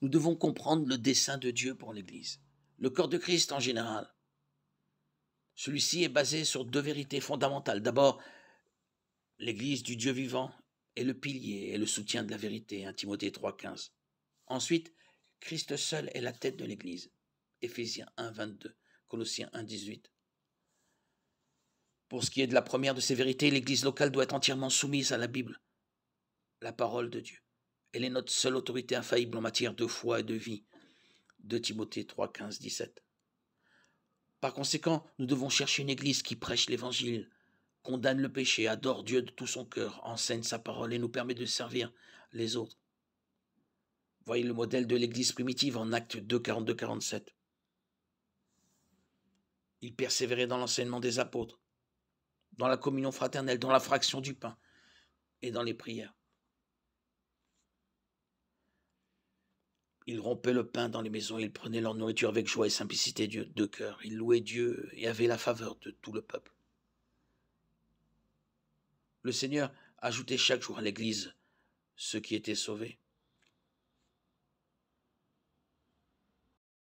nous devons comprendre le dessein de Dieu pour l'Église, le corps de Christ en général. Celui-ci est basé sur deux vérités fondamentales. D'abord, l'Église du Dieu vivant est le pilier et le soutien de la vérité, 1 hein, Timothée 3,15. Ensuite, Christ seul est la tête de l'Église, Éphésiens 1,22, Colossiens 1,18. Pour ce qui est de la première de ces vérités, l'Église locale doit être entièrement soumise à la Bible, la parole de Dieu. Elle est notre seule autorité infaillible en matière de foi et de vie. De Timothée 3, 15, 17. Par conséquent, nous devons chercher une église qui prêche l'évangile, condamne le péché, adore Dieu de tout son cœur, enseigne sa parole et nous permet de servir les autres. Voyez le modèle de l'église primitive en Actes 2, 42, 47. Il persévérait dans l'enseignement des apôtres, dans la communion fraternelle, dans la fraction du pain et dans les prières. Ils rompaient le pain dans les maisons, ils prenaient leur nourriture avec joie et simplicité de cœur. Ils louaient Dieu et avaient la faveur de tout le peuple. Le Seigneur ajoutait chaque jour à l'Église ceux qui étaient sauvés.